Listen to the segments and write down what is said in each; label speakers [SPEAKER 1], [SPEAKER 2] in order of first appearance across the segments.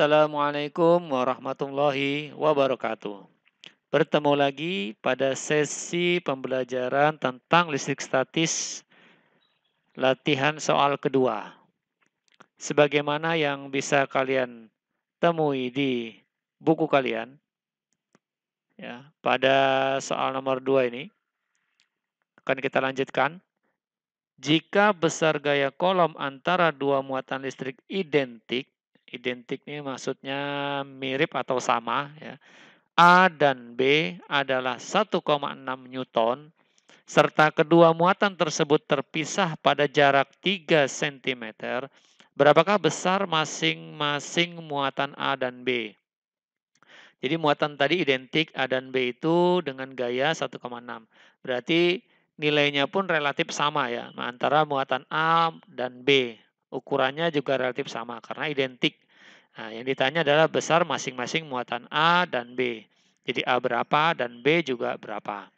[SPEAKER 1] Assalamualaikum warahmatullahi wabarakatuh. Bertemu lagi pada sesi pembelajaran tentang listrik statis latihan soal kedua. Sebagaimana yang bisa kalian temui di buku kalian ya, pada soal nomor dua ini akan kita lanjutkan. Jika besar gaya kolom antara dua muatan listrik identik, Identik nih maksudnya mirip atau sama. Ya. A dan B adalah 1,6 Newton, serta kedua muatan tersebut terpisah pada jarak 3 cm. Berapakah besar masing-masing muatan A dan B? Jadi muatan tadi identik A dan B itu dengan gaya 1,6. Berarti nilainya pun relatif sama ya antara muatan A dan B ukurannya juga relatif sama karena identik. Nah, yang ditanya adalah besar masing-masing muatan A dan B. Jadi A berapa dan B juga berapa.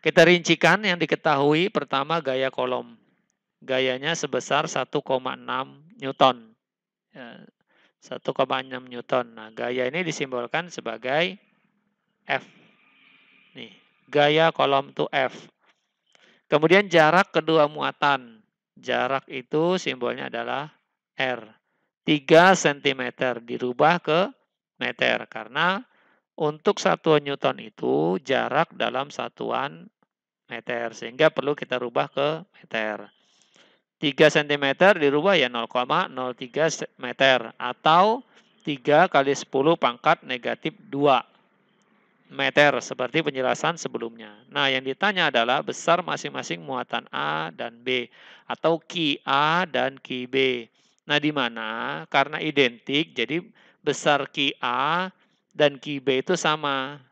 [SPEAKER 1] Kita rincikan yang diketahui pertama gaya kolom. Gayanya sebesar 1,6 Newton. 1,6 ya, Newton. Nah, gaya ini disimbolkan sebagai F. Nih, gaya kolom itu F. Kemudian jarak kedua muatan. Jarak itu simbolnya adalah R. 3 cm dirubah ke meter karena untuk satuan Newton itu jarak dalam satuan meter sehingga perlu kita rubah ke meter. 3 cm dirubah ya 0,03 meter atau 3 kali 10 pangkat negatif 2 meter seperti penjelasan sebelumnya. Nah, yang ditanya adalah besar masing-masing muatan A dan B atau ki A dan ki B. Nah, di mana karena identik jadi besar ki A dan ki B itu sama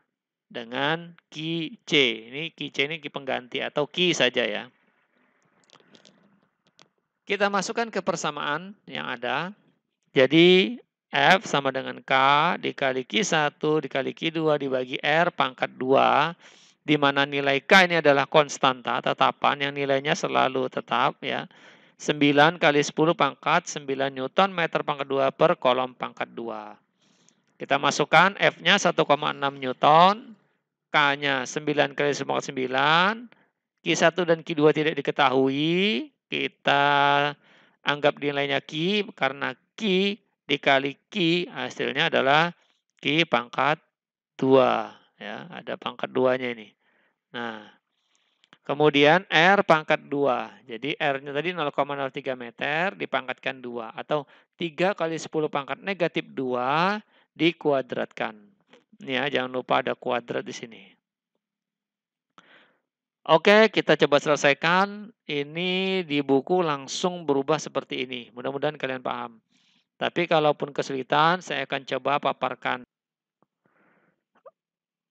[SPEAKER 1] dengan ki C. Ini ki C ini ki pengganti atau ki saja ya. Kita masukkan ke persamaan yang ada. Jadi F sama dengan K dikali Q1 dikali Q2 dibagi R pangkat 2 di mana nilai K ini adalah konstanta tetapan yang nilainya selalu tetap ya. 9 kali 10 pangkat 9 Newton meter pangkat 2 per kolom pangkat 2. Kita masukkan F-nya 1,6 Newton, K-nya 9 kali 10 pangkat 9, Q1 dan Q2 tidak diketahui, kita anggap nilainya Q karena Q dikali Q hasilnya adalah Q pangkat 2. Ya, ada pangkat 2-nya ini. Nah, kemudian R pangkat 2. Jadi R-nya tadi 0,03 meter dipangkatkan 2. Atau 3 kali 10 pangkat negatif 2 dikuadratkan. Ya, jangan lupa ada kuadrat di sini. Oke, kita coba selesaikan. Ini di buku langsung berubah seperti ini. Mudah-mudahan kalian paham. Tapi kalaupun kesulitan, saya akan coba paparkan.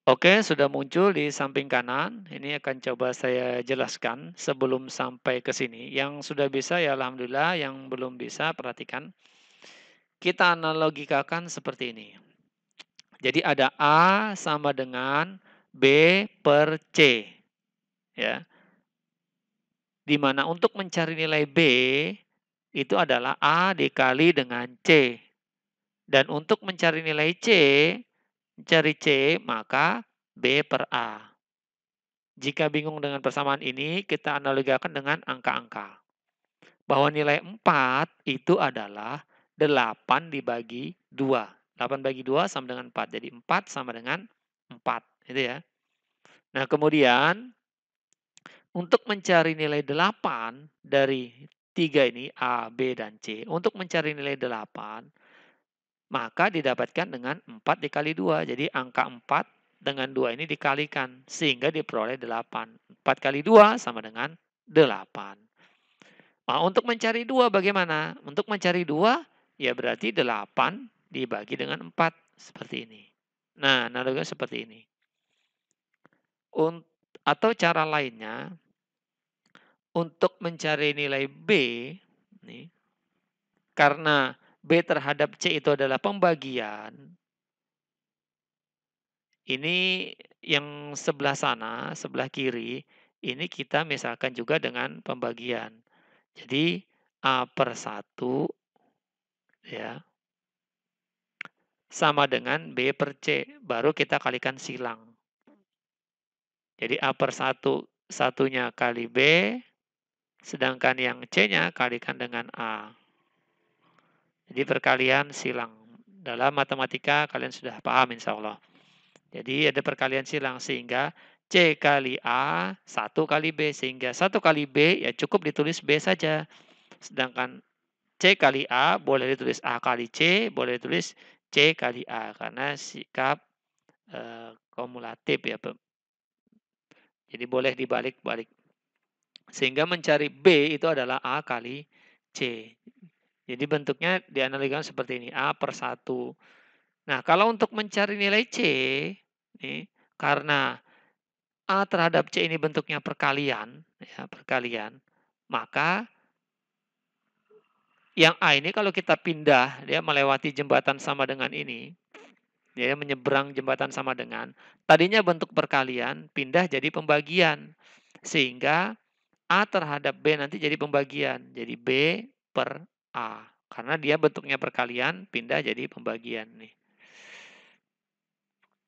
[SPEAKER 1] Oke, sudah muncul di samping kanan. Ini akan coba saya jelaskan sebelum sampai ke sini. Yang sudah bisa ya Alhamdulillah, yang belum bisa perhatikan. Kita analogikakan seperti ini. Jadi ada A sama dengan B per C. Ya. Dimana untuk mencari nilai B, itu adalah A dikali dengan C. Dan untuk mencari nilai C, mencari C, maka B per A. Jika bingung dengan persamaan ini, kita analogikan dengan angka-angka. Bahwa nilai 4 itu adalah 8 dibagi 2. 8 bagi 2 sama dengan 4. Jadi 4 sama dengan 4. Gitu ya. Nah kemudian, untuk mencari nilai 8 dari tiga ini A, B, dan C. Untuk mencari nilai 8, maka didapatkan dengan 4 dikali 2. Jadi angka 4 dengan 2 ini dikalikan sehingga diperoleh 8. 4 kali 2 sama dengan 8. Nah, untuk mencari 2 bagaimana? Untuk mencari 2 ya berarti 8 dibagi dengan 4 seperti ini. Nah, analoginya seperti ini. Unt atau cara lainnya, untuk mencari nilai B, nih, karena B terhadap C itu adalah pembagian, ini yang sebelah sana, sebelah kiri, ini kita misalkan juga dengan pembagian. Jadi A per 1 ya, sama dengan B per C, baru kita kalikan silang. Jadi A per 1, satunya kali B, Sedangkan yang C-nya kalikan dengan A. Jadi perkalian silang. Dalam matematika kalian sudah paham insya Allah. Jadi ada perkalian silang sehingga C kali A, 1 kali B. Sehingga 1 kali B ya cukup ditulis B saja. Sedangkan C kali A boleh ditulis A kali C, boleh ditulis C kali A. Karena sikap e, kumulatif ya. Jadi boleh dibalik-balik. Sehingga mencari B itu adalah A kali C. Jadi bentuknya dianalogikan seperti ini, A per 1. Nah, kalau untuk mencari nilai C, nih, karena A terhadap C ini bentuknya perkalian, ya, perkalian, maka yang A ini kalau kita pindah, dia melewati jembatan sama dengan ini, dia menyeberang jembatan sama dengan, tadinya bentuk perkalian, pindah jadi pembagian. Sehingga A terhadap B nanti jadi pembagian. Jadi B per A. Karena dia bentuknya perkalian, pindah jadi pembagian nih.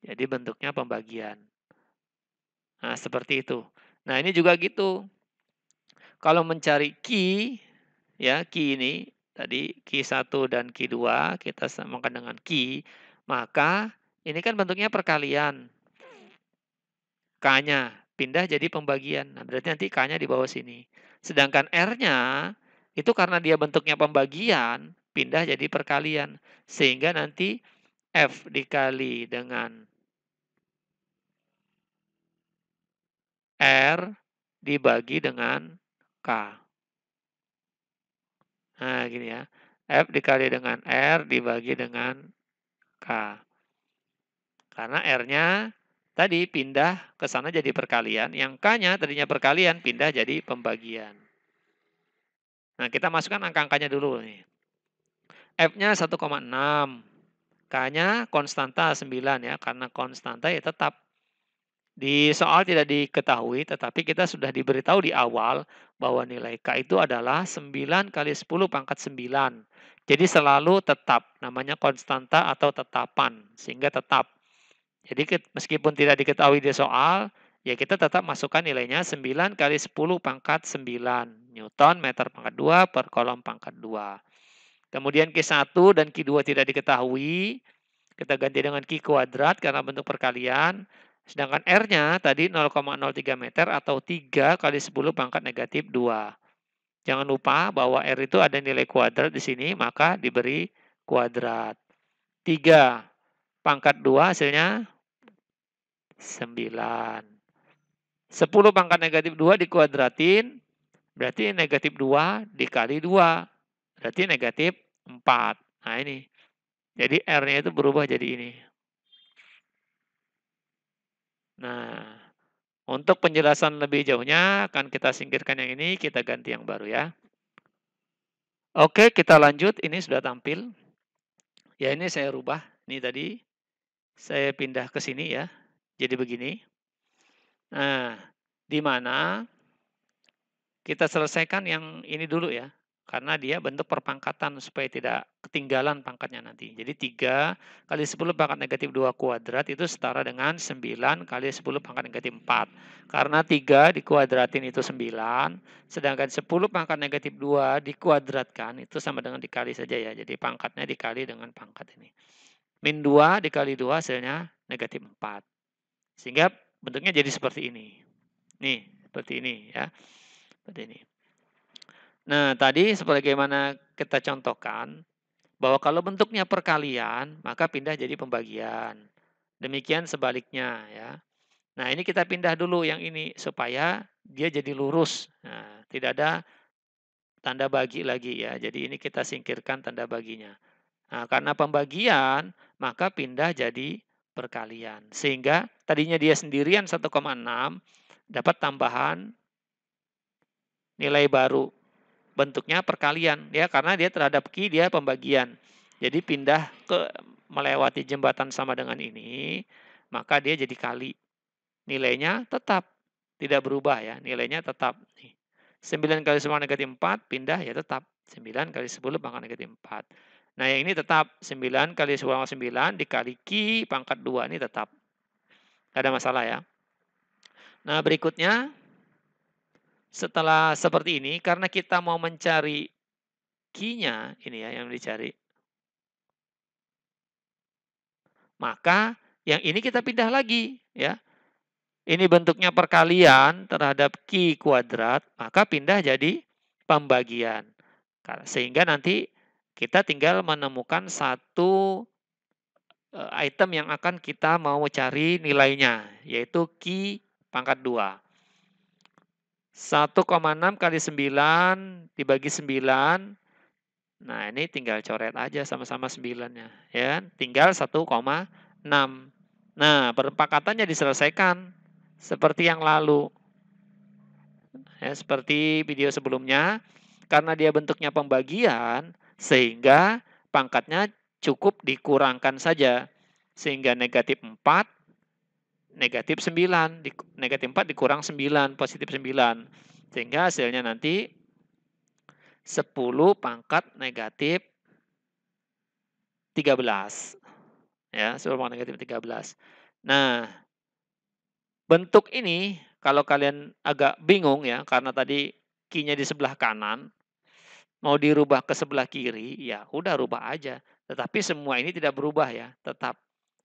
[SPEAKER 1] Jadi bentuknya pembagian. Nah, seperti itu. Nah, ini juga gitu. Kalau mencari Q, ya, Q ini, tadi Q1 dan Q2, kita samakan dengan Q, maka ini kan bentuknya perkalian. K-nya, pindah jadi pembagian. Nah, berarti nanti K-nya di bawah sini. Sedangkan R-nya itu karena dia bentuknya pembagian, pindah jadi perkalian. Sehingga nanti F dikali dengan R dibagi dengan K. Nah, gini ya. F dikali dengan R dibagi dengan K. Karena R-nya tadi pindah ke sana jadi perkalian. Yang K-nya tadinya perkalian pindah jadi pembagian. Nah, kita masukkan angka-angkanya dulu nih. F-nya 1,6. K-nya konstanta 9 ya, karena konstanta ya tetap di soal tidak diketahui, tetapi kita sudah diberitahu di awal bahwa nilai K itu adalah 9 kali 10 pangkat 9. Jadi selalu tetap, namanya konstanta atau tetapan, sehingga tetap. Jadi meskipun tidak diketahui di soal, ya kita tetap masukkan nilainya 9 kali 10 pangkat 9 Newton meter pangkat 2 per kolom pangkat 2. Kemudian Q1 dan Q2 tidak diketahui. Kita ganti dengan Q kuadrat karena bentuk perkalian. Sedangkan R-nya tadi 0,03 meter atau 3 kali 10 pangkat negatif 2. Jangan lupa bahwa R itu ada nilai kuadrat di sini, maka diberi kuadrat. 3 pangkat 2 hasilnya 9. 10 pangkat negatif 2 dikuadratin, berarti negatif 2 dikali 2, berarti negatif 4. Nah ini, jadi R-nya itu berubah jadi ini. Nah, untuk penjelasan lebih jauhnya akan kita singkirkan yang ini, kita ganti yang baru ya. Oke, kita lanjut. Ini sudah tampil. Ya, ini saya rubah. Ini tadi saya pindah ke sini ya. Jadi begini. Nah, di mana kita selesaikan yang ini dulu ya. Karena dia bentuk perpangkatan supaya tidak ketinggalan pangkatnya nanti. Jadi 3 kali 10 pangkat negatif 2 kuadrat itu setara dengan 9 kali 10 pangkat negatif 4. Karena 3 dikuadratin itu 9, sedangkan 10 pangkat negatif 2 dikuadratkan itu sama dengan dikali saja ya. Jadi pangkatnya dikali dengan pangkat ini. Min 2 dikali 2 hasilnya negatif 4. Sehingga bentuknya jadi seperti ini. Nih, seperti ini ya. Seperti ini. Nah, tadi sebagaimana kita contohkan bahwa kalau bentuknya perkalian, maka pindah jadi pembagian. Demikian sebaliknya ya. Nah, ini kita pindah dulu yang ini supaya dia jadi lurus. Nah, tidak ada tanda bagi lagi ya. Jadi ini kita singkirkan tanda baginya. Nah, karena pembagian, maka pindah jadi perkalian. Sehingga tadinya dia sendirian 1,6 dapat tambahan nilai baru. Bentuknya perkalian ya karena dia terhadap ki dia pembagian. Jadi pindah ke melewati jembatan sama dengan ini, maka dia jadi kali. Nilainya tetap tidak berubah ya, nilainya tetap. 9 kali 10 negatif 4 pindah ya tetap. 9 kali 10 pangkat negatif 4. Nah, yang ini tetap 9 kali 1 9 dikali Q pangkat 2 ini tetap. tidak ada masalah ya. Nah, berikutnya setelah seperti ini karena kita mau mencari Q-nya ini ya yang dicari. Maka yang ini kita pindah lagi ya. Ini bentuknya perkalian terhadap Q kuadrat, maka pindah jadi pembagian. Sehingga nanti kita tinggal menemukan satu eh, item yang akan kita mau cari nilainya, yaitu ki pangkat 2. 1,6 kali 9 dibagi 9. Nah, ini tinggal coret aja sama-sama 9-nya. Ya, kan? tinggal 1,6. Nah, perempakatannya diselesaikan seperti yang lalu. Ya, seperti video sebelumnya, karena dia bentuknya pembagian, sehingga pangkatnya cukup dikurangkan saja. Sehingga negatif 4, negatif 9. negatif 4 dikurang 9, positif 9. Sehingga hasilnya nanti 10 pangkat negatif 13. Ya, 10 pangkat negatif 13. Nah, bentuk ini kalau kalian agak bingung ya, karena tadi kinya di sebelah kanan, mau dirubah ke sebelah kiri, ya udah rubah aja. Tetapi semua ini tidak berubah ya, tetap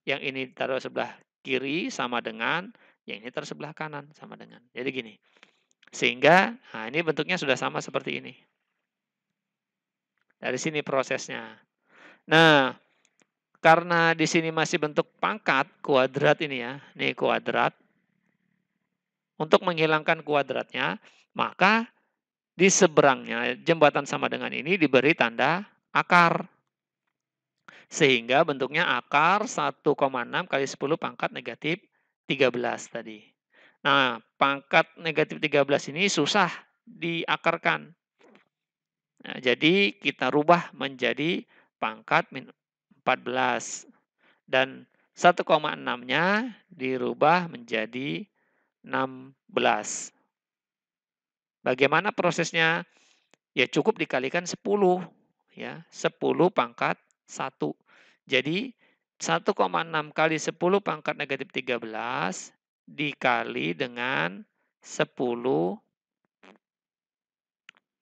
[SPEAKER 1] yang ini taruh sebelah kiri sama dengan yang ini taruh sebelah kanan sama dengan. Jadi gini. Sehingga nah ini bentuknya sudah sama seperti ini. Dari sini prosesnya. Nah, karena di sini masih bentuk pangkat kuadrat ini ya. Ini kuadrat. Untuk menghilangkan kuadratnya, maka di seberangnya jembatan sama dengan ini diberi tanda akar. Sehingga bentuknya akar 1,6 kali 10 pangkat negatif 13 tadi. Nah, pangkat negatif 13 ini susah diakarkan. Nah, jadi kita rubah menjadi pangkat 14. Dan 1,6-nya dirubah menjadi 16. Bagaimana prosesnya? Ya cukup dikalikan 10 ya, 10 pangkat 1. Jadi 1,6 kali 10 pangkat negatif 13 dikali dengan 10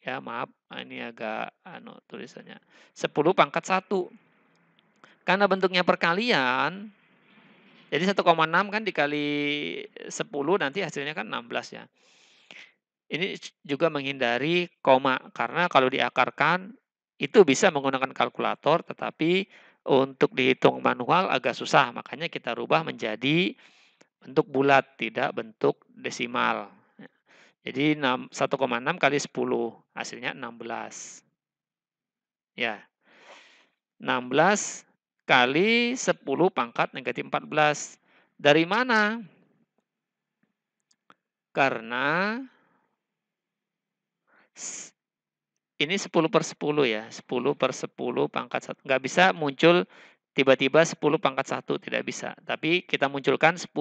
[SPEAKER 1] ya maaf ah, ini agak anu tulisannya 10 pangkat 1 karena bentuknya perkalian jadi 1,6 kan dikali 10 nanti hasilnya kan 16 ya ini juga menghindari koma karena kalau diakarkan itu bisa menggunakan kalkulator tetapi untuk dihitung manual agak susah makanya kita rubah menjadi bentuk bulat tidak bentuk desimal. Jadi 1,6 kali 10 hasilnya 16. Ya. 16 kali 10 pangkat negatif 14. Dari mana? Karena ini 10 per 10 ya, 10 per 10 pangkat 1. Nggak bisa muncul tiba-tiba 10 pangkat 1, tidak bisa. Tapi kita munculkan 10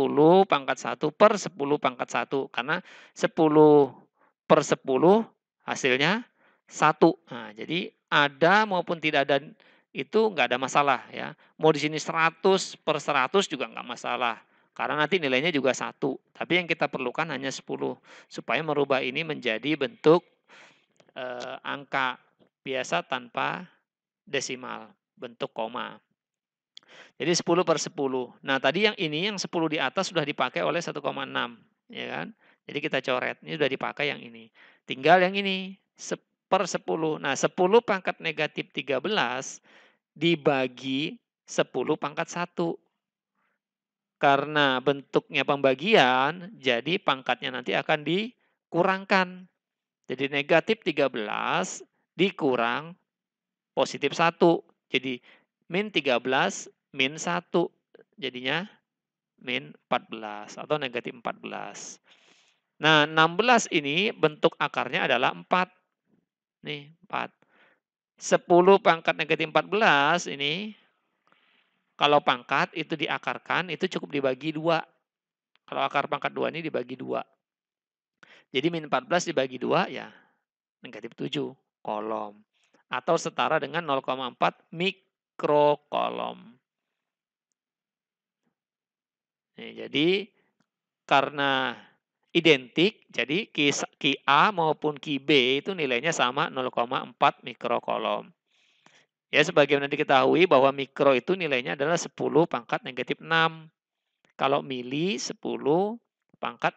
[SPEAKER 1] pangkat 1 per 10 pangkat 1, karena 10 per 10 hasilnya 1. Nah, jadi ada maupun tidak ada itu nggak ada masalah ya. Mau di sini 100 per 100 juga nggak masalah. Karena nanti nilainya juga satu. Tapi yang kita perlukan hanya 10. Supaya merubah ini menjadi bentuk eh, angka biasa tanpa desimal, bentuk koma. Jadi 10 per 10. Nah tadi yang ini, yang 10 di atas sudah dipakai oleh 1,6. Ya kan? Jadi kita coret, ini sudah dipakai yang ini. Tinggal yang ini, per 10. Nah 10 pangkat negatif 13 dibagi 10 pangkat 1. Karena bentuknya pembagian, jadi pangkatnya nanti akan dikurangkan. Jadi negatif 13 dikurang positif 1. Jadi min 13 min 1. Jadinya min 14 atau negatif 14. Nah, 16 ini bentuk akarnya adalah 4. Nih, 4. 10 pangkat negatif 14 ini kalau pangkat itu diakarkan itu cukup dibagi dua. Kalau akar pangkat 2 ini dibagi dua. Jadi min 14 dibagi 2 ya negatif 7 kolom. Atau setara dengan 0,4 mikrokolom. Nih, jadi karena identik, jadi Ki, Ki A maupun Ki B itu nilainya sama 0,4 mikrokolom. Ya, sebagaimana diketahui bahwa mikro itu nilainya adalah 10 pangkat negatif 6. Kalau mili 10 pangkat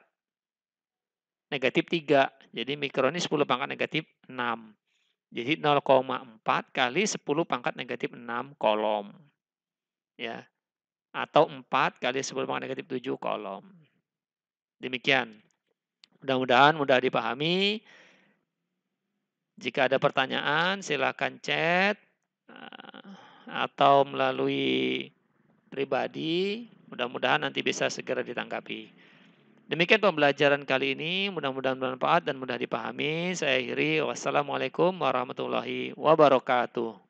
[SPEAKER 1] negatif 3. Jadi mikron ini 10 pangkat negatif 6. Jadi 0,4 kali 10 pangkat negatif 6 kolom. Ya. Atau 4 kali 10 pangkat negatif 7 kolom. Demikian. Mudah-mudahan mudah dipahami. Jika ada pertanyaan, silakan chat eh, atau melalui pribadi. Mudah-mudahan nanti bisa segera ditanggapi. Demikian pembelajaran kali ini, mudah-mudahan bermanfaat dan mudah dipahami. Saya akhiri, wassalamualaikum warahmatullahi wabarakatuh.